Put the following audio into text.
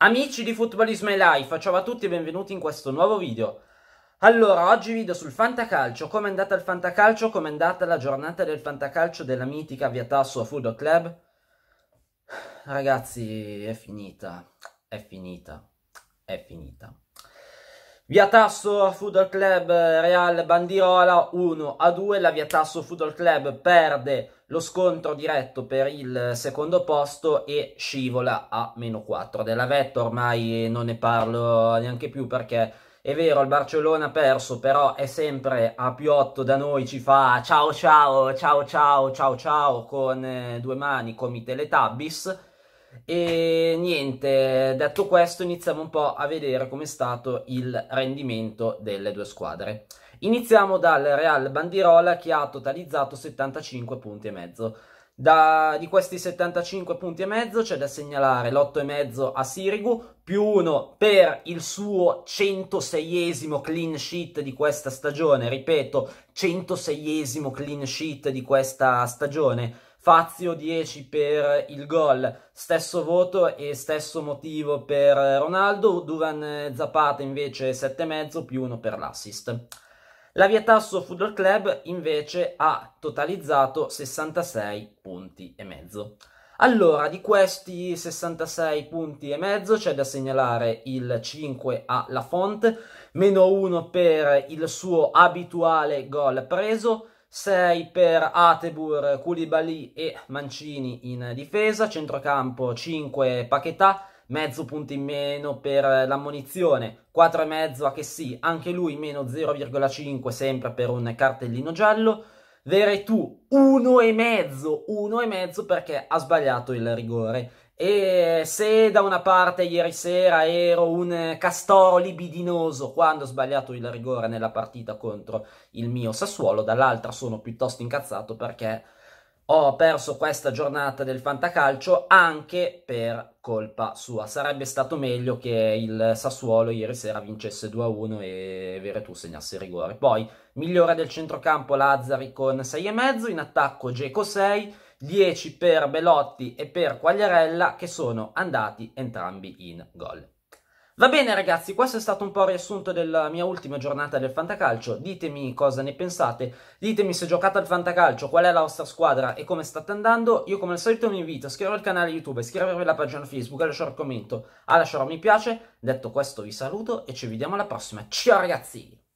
Amici di Football is My Life, ciao a tutti e benvenuti in questo nuovo video. Allora, oggi video sul Fantacalcio, come è andata il Fantacalcio, come è andata la giornata del Fantacalcio della mitica Viatasso a Food Club. Ragazzi, è finita, è finita, è finita. Via Tasso Football Club Real Bandirola 1 a 2, la Via Tasso Football Club perde lo scontro diretto per il secondo posto e scivola a meno 4. Della Vetta ormai non ne parlo neanche più perché è vero il Barcellona ha perso, però è sempre a più 8 da noi, ci fa ciao ciao ciao ciao ciao ciao con due mani come i Teletubbies e niente, detto questo iniziamo un po' a vedere come è stato il rendimento delle due squadre. Iniziamo dal Real Bandirola che ha totalizzato 75 punti e mezzo. Da, di questi 75 punti e mezzo c'è da segnalare l'8 e mezzo a Sirigu più uno per il suo 106esimo clean sheet di questa stagione, ripeto, 106esimo clean sheet di questa stagione Fazio 10 per il gol, stesso voto e stesso motivo per Ronaldo, Duran Zapata invece 7,5 più 1 per l'assist. La Vietasso Football Club invece ha totalizzato 66 punti e mezzo. Allora, di questi 66 punti e mezzo c'è da segnalare il 5 a La Font, meno 1 per il suo abituale gol preso, 6 per Atebur, Koulibaly e Mancini in difesa, centrocampo 5 Paquetà, mezzo punto in meno per l'ammonizione, 4,5 a che sì, anche lui meno 0,5 sempre per un cartellino giallo, Veretù 1,5, 1,5 perché ha sbagliato il rigore e se da una parte ieri sera ero un eh, castoro libidinoso quando ho sbagliato il rigore nella partita contro il mio Sassuolo, dall'altra sono piuttosto incazzato perché ho perso questa giornata del fantacalcio anche per colpa sua. Sarebbe stato meglio che il Sassuolo ieri sera vincesse 2-1 e Veretù segnasse il rigore. Poi migliore del centrocampo Lazzari con 6,5, in attacco Geco 6 10 per Belotti e per Quagliarella che sono andati entrambi in gol. Va bene ragazzi, questo è stato un po' il riassunto della mia ultima giornata del Fantacalcio, ditemi cosa ne pensate, ditemi se giocate al Fantacalcio, qual è la vostra squadra e come state andando, io come al solito vi invito a iscrivervi al canale YouTube, a iscrivervi alla pagina Facebook, a lasciare un commento, a lasciare un mi piace, detto questo vi saluto e ci vediamo alla prossima, ciao ragazzi!